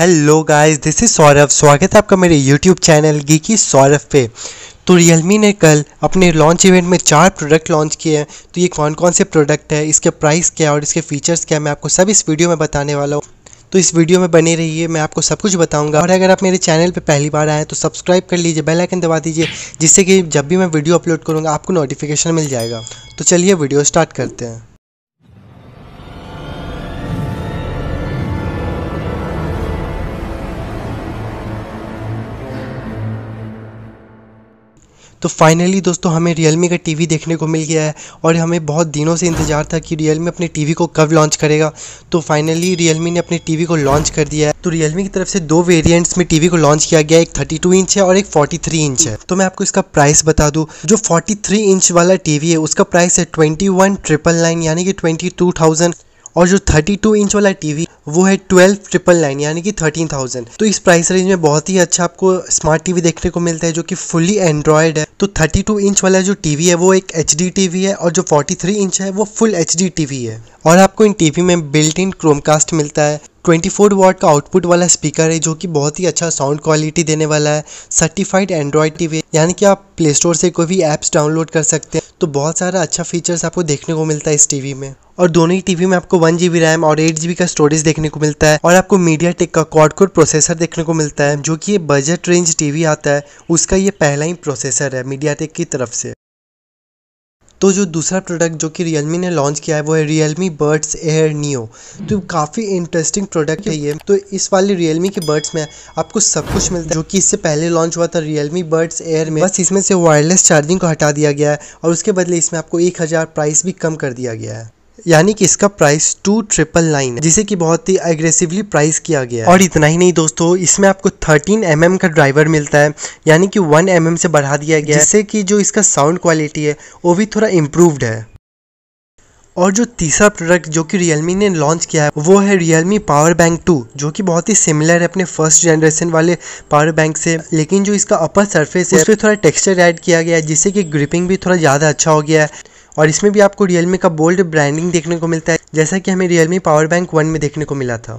hello guys this is Saurabh स्वागत है आपका मेरे यूट्यूब चैनल गीकी सौरभ पे तो रियलमी ने कल अपने लॉन्च इवेंट में चार प्रोडक्ट लॉन्च किए हैं तो ये कौन कौन से प्रोडक्ट है इसके प्राइस क्या है और इसके फीचर्स क्या है मैं आपको सब इस वीडियो में बताने वाला हूँ तो इस वीडियो में बने रहिए मैं आपको सब कुछ बताऊंगा और अगर आप मेरे चैनल पर पहली बार आए तो सब्सक्राइब कर लीजिए बेल आइकन दबा दीजिए जिससे कि जब भी मैं वीडियो अपलोड करूँगा आपको नोटिफिकेशन मिल जाएगा तो चलिए वीडियो स्टार्ट करते हैं तो फाइनली दोस्तों हमें रियलमी का टीवी देखने को मिल गया है और हमें बहुत दिनों से इंतजार था कि रियलमी अपने टीवी को कब लॉन्च करेगा तो फाइनली रियलमी ने अपने टीवी को लॉन्च कर दिया है तो रियलमी की तरफ से दो वेरिएंट्स में टीवी को लॉन्च किया गया एक 32 इंच है और एक 43 इंच है तो मैं आपको इसका प्राइस बता दूँ जो 43 इंच वाला टीवी है उसका प्राइस है ट्वेंटी वन ट्रिपल नाइन यानी कि ट्वेंटी टू थाउजेंड और जो 32 इंच वाला टीवी वो है ट्वेल्व ट्रिपल नाइन यानी कि थर्टीन थाउजेंड तो इस प्राइस रेंज में बहुत ही अच्छा आपको स्मार्ट टीवी देखने को मिलता है जो कि फुली एंड्रॉयड है तो 32 इंच वाला जो टीवी है वो एक एच टीवी है और जो 43 इंच है वो फुल एच टीवी है और आपको इन टीवी में बिल्ट इन क्रोमकास्ट मिलता है 24 वॉट का आउटपुट वाला स्पीकर है जो कि बहुत ही अच्छा साउंड क्वालिटी देने वाला है सर्टिफाइड एंड्रॉयड टीवी यानी कि आप प्ले स्टोर से कोई भी एप्स डाउनलोड कर सकते हैं तो बहुत सारा अच्छा फीचर्स आपको देखने को मिलता है इस टीवी में और दोनों ही टीवी में आपको वन जीबी रैम और एट जीबी का स्टोरेज देखने को मिलता है और आपको मीडिया टेक का कॉड कोड प्रोसेसर देखने को मिलता है जो कि ये बजट रेंज टीवी आता है उसका ये पहला ही प्रोसेसर है मीडिया टेक की तरफ से तो जो दूसरा प्रोडक्ट जो कि रियलमी ने लॉन्च किया है वो है रियलमी बर्ड्स एयर नियो तो काफ़ी इंटरेस्टिंग प्रोडक्ट है ये तो इस वाले रियलमी के बर्ड्स में आपको सब कुछ मिलता है जो कि इससे पहले लॉन्च हुआ था रियलमी बर्ड्स एयर में बस इसमें से वायरलेस चार्जिंग को हटा दिया गया है और उसके बदले इसमें आपको एक हज़ार प्राइस भी कम कर दिया गया है यानी कि इसका प्राइस टू ट्रिपल नाइन है जिसे कि बहुत ही एग्रेसिवली प्राइस किया गया है और इतना ही नहीं दोस्तों इसमें आपको थर्टीन एम mm का ड्राइवर मिलता है यानी कि वन एम mm से बढ़ा दिया गया है जिससे कि जो इसका साउंड क्वालिटी है वो भी थोड़ा इम्प्रूवड है और जो तीसरा प्रोडक्ट जो कि Realme ने लॉन्च किया है वो है Realme पावर बैंक टू जो कि बहुत ही सिमिलर है अपने फर्स्ट जनरेशन वाले पावर बैंक से लेकिन जो इसका अपर सरफेस है उस पर थोड़ा टेक्सचर ऐड किया गया है जिससे कि ग्रिपिंग भी थोड़ा ज़्यादा अच्छा हो गया है और इसमें भी आपको रियलमी का बोल्ड ब्रांडिंग देखने को मिलता है जैसा कि हमें रियलमी पावर बैंक वन में देखने को मिला था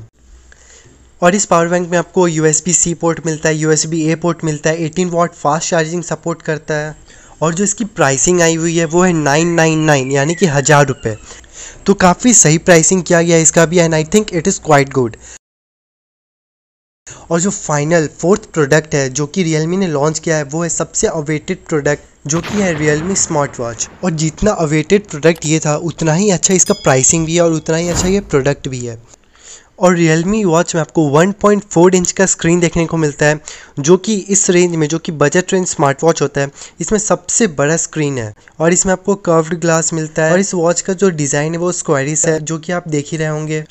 और इस पावर बैंक में आपको यू एस सी पोर्ट मिलता है यू एस ए पोर्ट मिलता है eighteen watt fast charging support करता है और जो इसकी प्राइसिंग आई हुई है वो है नाइन नाइन नाइन यानी कि हज़ार रुपये तो काफ़ी सही प्राइसिंग किया गया इसका भी and I think it is quite good और जो फाइनल फोर्थ प्रोडक्ट है जो कि रियलमी ने लॉन्च किया है वो है सबसे अवेटेड प्रोडक्ट जो कि है रियल मी स्मार्ट वॉच और जितना अवेटेड प्रोडक्ट ये था उतना ही अच्छा इसका प्राइसिंग भी है और उतना ही अच्छा ये प्रोडक्ट भी है और रियल मी वॉच में आपको 1.4 इंच का स्क्रीन देखने को मिलता है जो कि इस रेंज में जो कि बजट रेंज स्मार्ट वॉच होता है इसमें सबसे बड़ा स्क्रीन है और इसमें आपको कर्व्ड ग्लास मिलता है और इस वॉच का जो डिज़ाइन है वो स्क्वायरिस है जो कि आप देख ही रहे होंगे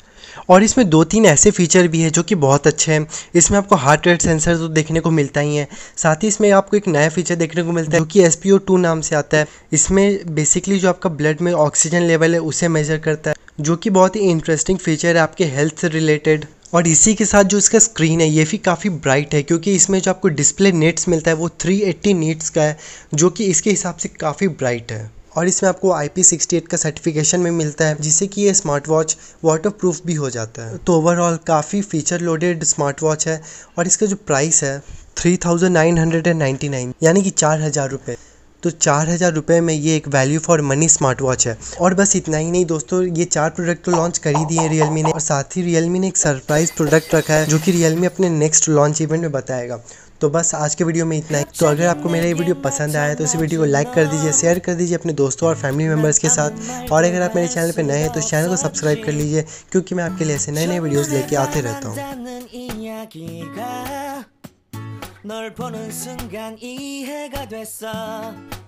और इसमें दो तीन ऐसे फीचर भी है जो कि बहुत अच्छे हैं इसमें आपको हार्ट रेट सेंसर तो देखने को मिलता ही है साथ ही इसमें आपको एक नया फीचर देखने को मिलता है जो कि एस नाम से आता है इसमें बेसिकली जो आपका ब्लड में ऑक्सीजन लेवल है उसे मेजर करता है जो कि बहुत ही इंटरेस्टिंग फीचर है आपके हेल्थ से रिलेटेड और इसी के साथ जो इसका स्क्रीन है ये भी काफ़ी ब्राइट है क्योंकि इसमें जो आपको डिस्प्ले नेट्स मिलता है वो 380 एट्टी नीट्स का है जो कि इसके हिसाब से काफ़ी ब्राइट है और इसमें आपको आई का सर्टिफिकेशन में मिलता है जिससे कि ये स्मार्ट वॉच वाटर प्रूफ भी हो जाता है तो ओवरऑल काफ़ी फीचर लोडेड स्मार्ट वॉच है और इसका जो प्राइस है three thousand nine hundred and ninety nine यानी कि चार हज़ार रुपये तो चार हज़ार रुपये में ये एक value for money smart watch है और बस इतना ही नहीं दोस्तों ये चार प्रोडक्ट तो लॉन्च कर ही दिए रियलमी ने और साथ ही रियलमी ने एक सरप्राइज प्रोडक्ट रखा है जो कि रियलमी अपने नेक्स्ट लॉन्च इवेंट में बताएगा तो बस आज के वीडियो में इतना ही तो अगर आपको मेरा ये वीडियो पसंद आया तो इस वीडियो को लाइक कर दीजिए शेयर कर दीजिए अपने दोस्तों और फैमिली मेम्बर्स के साथ और अगर आप मेरे चैनल पर नए हैं तो चैनल को सब्सक्राइब कर लीजिए क्योंकि मैं आपके लिए ऐसे नए नए वीडियोज़ लेके आते रहता हूँ